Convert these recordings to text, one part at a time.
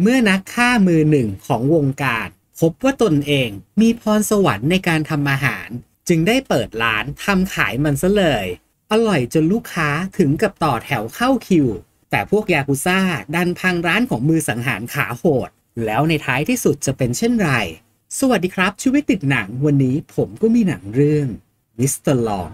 เมื่อนักฆ่ามือหนึ่งของวงการพบว่าตนเองมีพรสวรรค์ในการทำอาหาร จึงได้เปิดร้านทำขายมันซะเลย อร่อยจนลูกค้าถึงกับต่อแถวเข้าคิว แต่พวกยากุซ่าดันพังร้านของมือสังหารขาโหด แล้วในท้ายที่สุดจะเป็นเช่นไร สวัสดีครับชีวิตติดหนังวันนี้ผมก็มีหนังเรื่องมิสเตอร์ลอง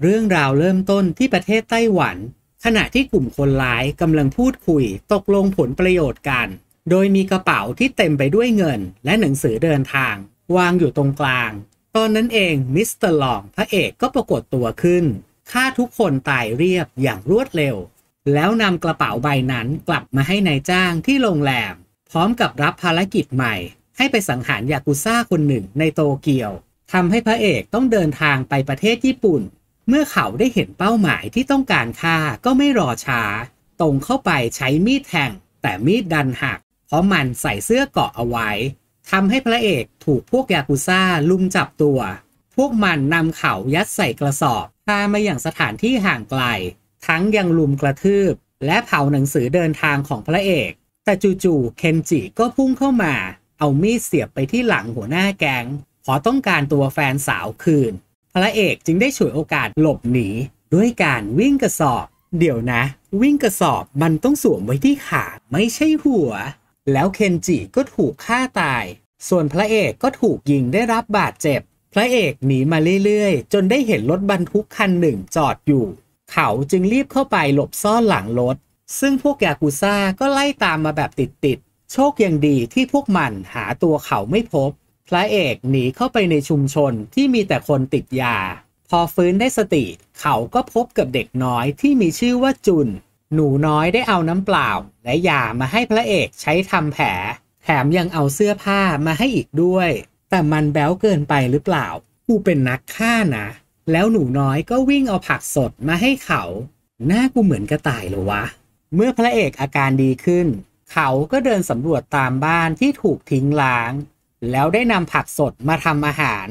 เรื่องราวเริ่มต้นที่ประเทศไต้หวัน ขณะที่กลุ่มคนร้ายกำลังพูดคุยตกลงผลประโยชน์กันโดยมีกระเป๋าที่เต็มไปด้วยเงิน และหนังสือเดินทาง วางอยู่ตรงกลาง ตอนนั้นเอง มิสเตอร์ลอง พระเอกก็ปรากฏตัวขึ้นฆ่าทุกคนตายเรียบอย่างรวดเร็ว แล้วนำกระเป๋าใบนั้นกลับมาให้ในายจ้างที่โรงแรม พร้อมกับรับภารกิจใหม่ ให้ไปสังหารยากุซ่าคนหนึ่งในโตเกียว ทำให้พระเอกต้องเดินทางไปประเทศญี่ปุ่น เมื่อเขาได้เห็นเป้าหมายที่ต้องการฆ่าก็ไม่รอช้า ตรงเข้าไปใช้มีดแทงแต่มีดดันหักราะมันใส่เสื้อเกาะเอาไว้ ทำให้พระเอกถูกพวกยากุซ่าลุมจับตัว พวกมันนำเขายัดใส่กระสอบพามาอย่างสถานที่ห่างไกล ทั้งยังลุมกระทืบ และเผาหนังสือเดินทางของพระเอก แต่จู่ๆเคนจิก็พุ่งเข้ามา เอามีดเสียบไปที่หลังหัวหน้าแก๊ง ขอต้องการตัวแฟนสาวคืน พระเอกจึงได้ฉวยโอกาสหลบหนีด้วยการวิ่งกระสอบ เดี๋ยวนะ วิ่งกระสอบมันต้องสวมไว้ที่ขาไม่ใช่หัวแล้วเคนจิก็ถูกฆ่าตาย ส่วนพระเอกก็ถูกยิงได้รับบาดเจ็บ พระเอกหนีมาเรื่อยๆ จนได้เห็นรถบรรทุกคันหนึ่งจอดอยู่ เขาจึงรีบเข้าไปหลบซ่อนหลังรถ ซึ่งพวกยากุซ่าก็ไล่ตามมาแบบติดๆ โชคยังดีที่พวกมันหาตัวเขาไม่พบ พระเอกหนีเข้าไปในชุมชนที่มีแต่คนติดยา พอฟื้นได้สติ เขาก็พบกับเด็กน้อยที่มีชื่อว่าจุนหนูน้อยได้เอาน้ำเปล่าและยามาให้พระเอกใช้ทำแผล แถมยังเอาเสื้อผ้ามาให้อีกด้วย แต่มันแบ้วเกินไปหรือเปล่า กูเป็นนักฆ่านะ แล้วหนูน้อยก็วิ่งเอาผักสดมาให้เขา หน้ากูเหมือนกระต่ายหรอวะ เมื่อพระเอกอาการดีขึ้น เขาก็เดินสำรวจตามบ้านที่ถูกทิ้งล้าง แล้วได้นำผักสดมาทำอาหาร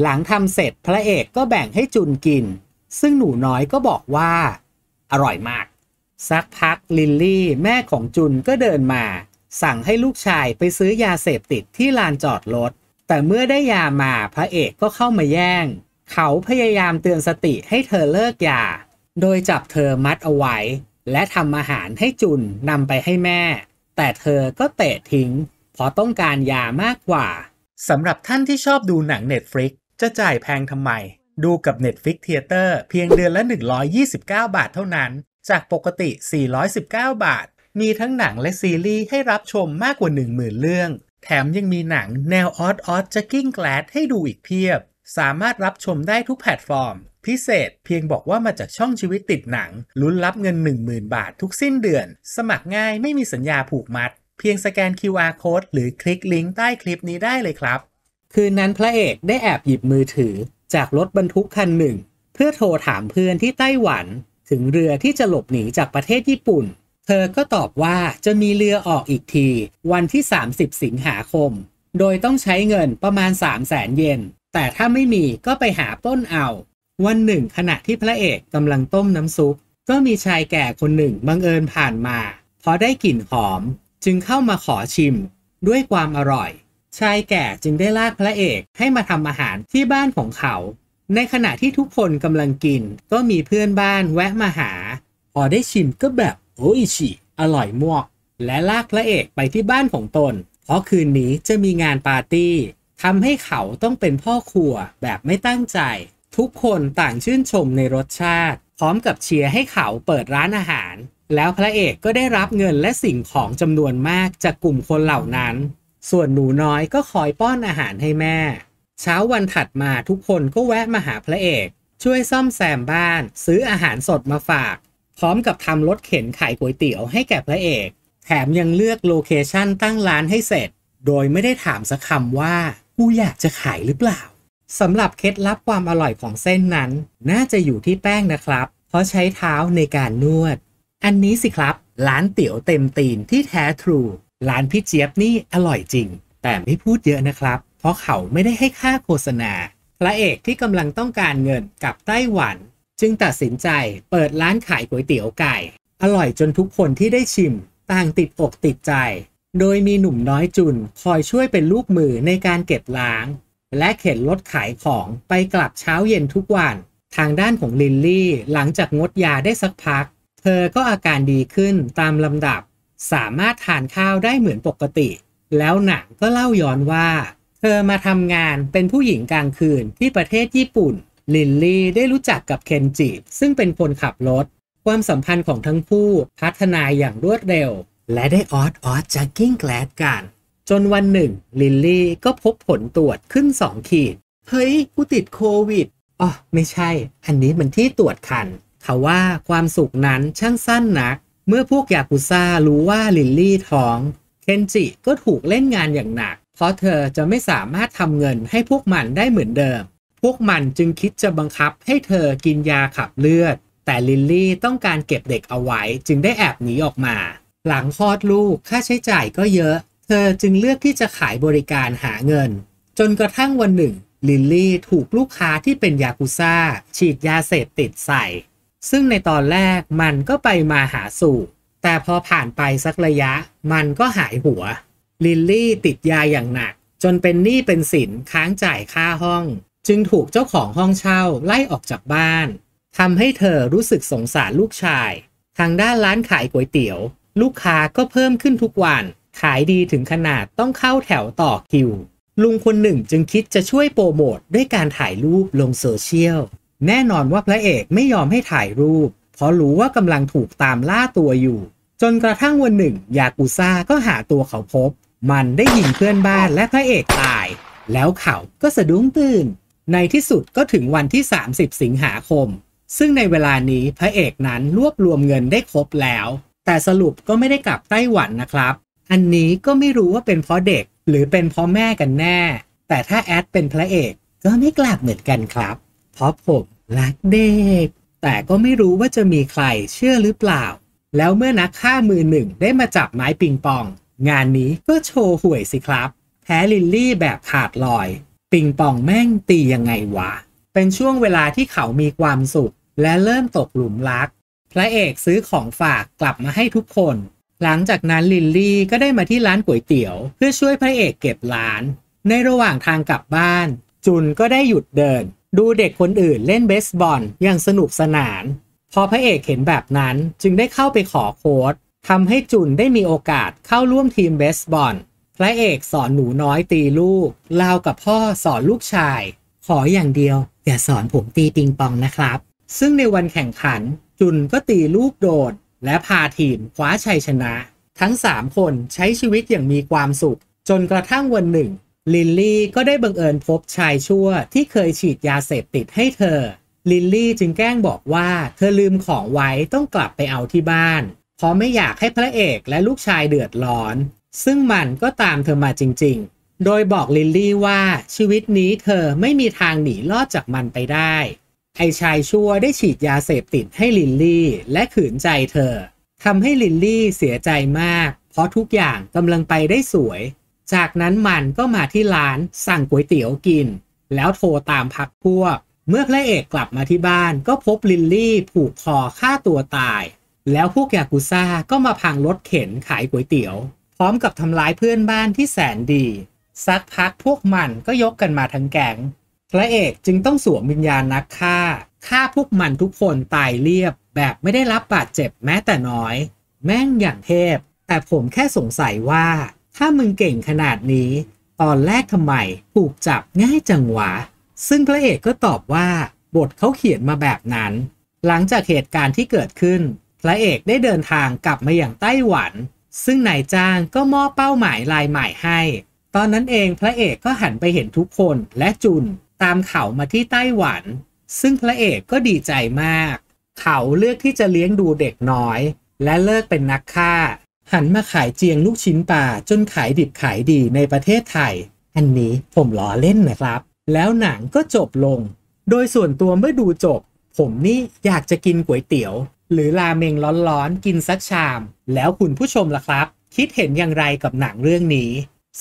หลังทำเสร็จพระเอกก็แบ่งให้จุนกิน ซึ่งหนูน้อยก็บอกว่า อร่อยมากสักพักลิลลี่แม่ของจุนก็เดินมาสั่งให้ลูกชายไปซื้อยาเสพติดที่ลานจอดรถแต่เมื่อได้ยามาพระเอกก็เข้ามาแย่งเขาพยายามเตือนสติให้เธอเลิกยาโดยจับเธอมัดเอาไว้และทำอาหารให้จุนนำไปให้แม่แต่เธอก็เตะทิ้งเพราะต้องการยามากกว่าสำหรับท่านที่ชอบดูหนัง Netflix จะจ่ายแพงทำไมดูกับ Netflix Theater เพียงเดือนละ129 บาทเท่านั้นจากปกติ 419 บาท มีทั้งหนังและซีรีส์ให้รับชมมากกว่า 10,000 เรื่อง แถมยังมีหนังแนวออสออสจักกิ้งแกลดให้ดูอีกเพียบ สามารถรับชมได้ทุกแพลตฟอร์ม พิเศษเพียงบอกว่ามาจากช่องชีวิตติดหนัง ลุ้นรับเงิน 10,000 บาททุกสิ้นเดือน สมัครง่ายไม่มีสัญญาผูกมัด เพียงสแกน QR code หรือคลิกลิงก์ใต้คลิปนี้ได้เลยครับ คืนนั้นพระเอกได้แอบหยิบมือถือจากรถบรรทุกคันหนึ่ง เพื่อโทรถามเพื่อนที่ไต้หวันถึงเรือที่จะหลบหนีจากประเทศญี่ปุ่น เธอก็ตอบว่าจะมีเรือออกอีกที วันที่ 30 สิงหาคม โดยต้องใช้เงินประมาณ 3 0 0แสนเยน แต่ถ้าไม่มีก็ไปหาป้นเอา วันหนึ่งขณะที่พระเอกกำลังต้มน้ำซุป ก็มีชายแก่คนหนึ่งบังเอิญผ่านมา พอได้กลิ่นหอมจึงเข้ามาขอชิม ด้วยความอร่อย ชายแก่จึงได้ลากพระเอกให้มาทำอาหารที่บ้านของเขาในขณะที่ทุกคนกำลังกินก็มีเพื่อนบ้านแวะมาหา พอได้ชิมก็แบบโอ้ยชิ อร่อยมวกและลากพระเอกไปที่บ้านของตน เพราะคืนนี้จะมีงานปาร์ตี้ทำให้เขาต้องเป็นพ่อครัวแบบไม่ตั้งใจ ทุกคนต่างชื่นชมในรสชาติ พร้อมกับเชียร์ให้เขาเปิดร้านอาหาร แล้วพระเอกก็ได้รับเงินและสิ่งของจำนวนมากจากกลุ่มคนเหล่านั้น ส่วนหนูน้อยก็คอยป้อนอาหารให้แม่เช้าวันถัดมาทุกคนก็แวะมาหาพระเอก ช่วยซ่อมแซมบ้าน ซื้ออาหารสดมาฝากพร้อมกับทำรถเข็นขายก๋วยเตี๋ยวให้แก่พระเอก แถมยังเลือกโลเคชั่นตั้งร้านให้เสร็จ โดยไม่ได้ถามสักคำว่ากูอยากจะขายหรือเปล่าสำหรับเคล็ดลับความอร่อยของเส้นนั้น น่าจะอยู่ที่แป้งนะครับ เพราะใช้เท้าในการนวด อันนี้สิครับร้านเตี๋ยวเต็มตีนที่แท้ทรูร้านพี่เจี๊ยบนี่อร่อยจริง แต่ไม่พูดเยอะนะครับพราะเขาไม่ได้ให้ค่าโฆษณา พระเอกที่กำลังต้องการเงินกับไต้หวัน จึงตัดสินใจเปิดร้านขายก๋วยเตี๋ยวไก่ อร่อยจนทุกคนที่ได้ชิมต่างติดอกติดใจ โดยมีหนุ่มน้อยจุนคอยช่วยเป็นลูกมือในการเก็บล้าง และเข็นรถขายของไปกลับเช้าเย็นทุกวัน ทางด้านของลินลี่หลังจากงดยาได้สักพัก เธอก็อาการดีขึ้นตามลำดับ สามารถทานข้าวได้เหมือนปกติ แล้วหนังก็เล่าย้อนว่าเธอมาทำงานเป็นผู้หญิงกลางคืนที่ประเทศญี่ปุ่น ลินลีได้รู้จักกับเคนจิซึ่งเป็นคนขับรถ ความสัมพันธ์ของทั้งคู่พัฒนาอย่างรวดเร็ว และได้ออดออดจากกิ้งแกลดกัน จนวันหนึ่งลินลี่ก็พบผลตรวจขึ้นสองขีด เฮ้ย กูติดโควิด อ๋อไม่ใช่ อันนี้มันที่ตรวจคันเขาว่าความสุขนั้นช่างสั้นนัก เมื่อพวกยากุซ่ารู้ว่าลินลี่ท้องเคนจิก็ถูกเล่นงานอย่างหนักเพราะเธอจะไม่สามารถทำเงินให้พวกมันได้เหมือนเดิม พวกมันจึงคิดจะบังคับให้เธอกินยาขับเลือด แต่ลิลลี่ต้องการเก็บเด็กเอาไว้จึงได้แอบหนีออกมา หลังคลอดลูกค่าใช้จ่ายก็เยอะ เธอจึงเลือกที่จะขายบริการหาเงิน จนกระทั่งวันหนึ่ง ลิลลี่ถูกลูกค้าที่เป็นยากุซ่า ฉีดยาเสพติดใส่ ซึ่งในตอนแรกมันก็ไปมาหาสู่ แต่พอผ่านไปสักระยะ มันก็หายหัวลิลลี่ติดยาอย่างหนัก จนเป็นหนี้เป็นสินค้างจ่ายค่าห้อง จึงถูกเจ้าของห้องเช่าไล่ออกจากบ้านทำให้เธอรู้สึกสงสารลูกชาย ทางด้านร้านขายก๋วยเตี๋ยว ลูกค้าก็เพิ่มขึ้นทุกวันขายดีถึงขนาดต้องเข้าแถวต่อคิว ลุงคนหนึ่งจึงคิดจะช่วยโปรโมทด้วยการถ่ายรูปลงโซเชียล แน่นอนว่าพระเอกไม่ยอมให้ถ่ายรูปเพราะรู้ว่ากำลังถูกตามล่าตัวอยู่ จนกระทั่งวันหนึ่งยากุซ่าก็หาตัวเขาพบมันได้ยิงเพื่อนบ้านและพระเอกตาย แล้วเขาก็สะดุ้งตื่น ในที่สุดก็ถึงวันที่ 30 สิงหาคม ซึ่งในเวลานี้พระเอกนั้นรวบรวมเงินได้ครบแล้ว แต่สรุปก็ไม่ได้กลับไต้หวันนะครับ อันนี้ก็ไม่รู้ว่าเป็นเพราะเด็กหรือเป็นเพราะแม่กันแน่ แต่ถ้าแอดเป็นพระเอกก็ไม่กลับเหมือนกันครับเพราะผมรักเด็กแต่ก็ไม่รู้ว่าจะมีใครเชื่อหรือเปล่า แล้วเมื่อนักฆ่ามือหนึ่งได้มาจับไม้ปิงปองงานนี้ก็โชว์ห่วยสิครับ แพ้ลิลลี่แบบขาดลอย ปิงปองแม่งตียังไงวะ เป็นช่วงเวลาที่เขามีความสุข และเริ่มตกหลุมรัก พระเอกซื้อของฝากกลับมาให้ทุกคน หลังจากนั้นลิลลี่ก็ได้มาที่ร้านก๋วยเตี๋ยวเพื่อช่วยพระเอกเก็บร้าน ในระหว่างทางกลับบ้าน จุนก็ได้หยุดเดิน ดูเด็กคนอื่นเล่นเบสบอลอย่างสนุกสนาน พอพระเอกเห็นแบบนั้นจึงได้เข้าไปขอโค้ดทำให้จุนได้มีโอกาสเข้าร่วมทีมเบสบอลพระเอกสอนหนูน้อยตีลูก เล่ากับพ่อสอนลูกชาย ขออย่างเดียว อย่าสอนผมตีปิงปองนะครับ ซึ่งในวันแข่งขัน จุนก็ตีลูกโดด และพาทีมคว้าชัยชนะ ทั้ง 3 คนใช้ชีวิตอย่างมีความสุข จนกระทั่งวันหนึ่ง ลินลี่ก็ได้บังเอิญพบชายชั่ว ที่เคยฉีดยาเสพติดให้เธอ ลินลี่จึงแกล้งบอกว่า เธอลืมของไว้ต้องกลับไปเอาที่บ้านเพราะไม่อยากให้พระเอกและลูกชายเดือดร้อน ซึ่งมันก็ตามเธอมาจริง ๆ โดยบอกลิลลี่ว่าชีวิตนี้เธอไม่มีทางหนีรอดจากมันไปได้ ไอชายชั่วได้ฉีดยาเสพติดให้ลิลลี่และขืนใจเธอ ทำให้ลิลลี่เสียใจมาก เพราะทุกอย่างกำลังไปได้สวย จากนั้นมันก็มาที่ร้านสั่งก๋วยเตี๋ยวกิน แล้วโทรตามพักพวก เมื่อพระเอกกลับมาที่บ้านก็พบลิลลี่ผูกคอฆ่าตัวตายแล้วพวกยากุซ่าก็มาพังรถเข็นขายก๋วยเตี๋ยว พร้อมกับทำร้ายเพื่อนบ้านที่แสนดีสักพักพวกมันก็ยกกันมาทั้งแก๊งพระเอกจึงต้องสวมวิญญาณนักฆ่า ฆ่าพวกมันทุกคนตายเรียบ แบบไม่ได้รับบาดเจ็บแม้แต่น้อย แม่งอย่างเทพ แต่ผมแค่สงสัยว่า ถ้ามึงเก่งขนาดนี้ ตอนแรกทำไม ถูกจับง่ายจังหวะ ซึ่งพระเอกก็ตอบว่า บทเขาเขียนมาแบบนั้น หลังจากเหตุการณ์ที่เกิดขึ้นพระเอกได้เดินทางกลับมาอย่างไต้หวัน ซึ่งนายจ้างก็มอบเป้าหมายลายใหม่ให้ ตอนนั้นเองพระเอกก็หันไปเห็นทุกคนและจุนตามเขามาที่ไต้หวัน ซึ่งพระเอกก็ดีใจมาก เขาเลือกที่จะเลี้ยงดูเด็กน้อยและเลิกเป็นนักฆ่า หันมาขายเจียงลูกชิ้นปลาจนขายดิบขายดีในประเทศไทย อันนี้ผมล้อเล่นนะครับ แล้วหนังก็จบลง โดยส่วนตัวเมื่อดูจบ ผมนี่อยากจะกินก๋วยเตี๋ยวหรือราเมงร้อนๆกินสักชาม แล้วคุณผู้ชมล่ะครับ คิดเห็นอย่างไรกับหนังเรื่องนี้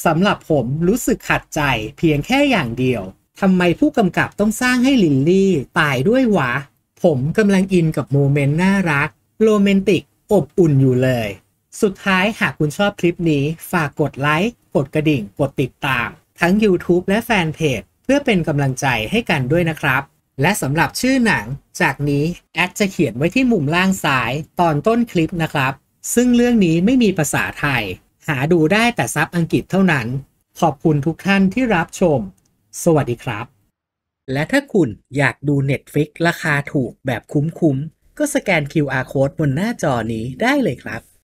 สำหรับผมรู้สึกขัดใจเพียงแค่อย่างเดียวทำไมผู้กำกับต้องสร้างให้ลิลลี่ตายด้วยวะ ผมกำลังอินกับโมเมนต์น่ารัก โรแมนติก อบอุ่นอยู่เลย สุดท้ายหากคุณชอบคลิปนี้ฝากกดไลค์กดกระดิ่งกดติดตาม ทั้ง YouTube และแฟนเพจเพื่อเป็นกำลังใจให้กันด้วยนะครับและสำหรับชื่อหนัง จากนี้ แอดจะเขียนไว้ที่มุมล่างซ้าย ตอนต้นคลิปนะครับ ซึ่งเรื่องนี้ไม่มีภาษาไทย หาดูได้แต่ซับอังกฤษเท่านั้น ขอบคุณทุกท่านที่รับชม สวัสดีครับ และถ้าคุณอยากดู Netflix ราคาถูกแบบคุ้มๆก็สแกน QR code บนหน้าจอนี้ได้เลยครับ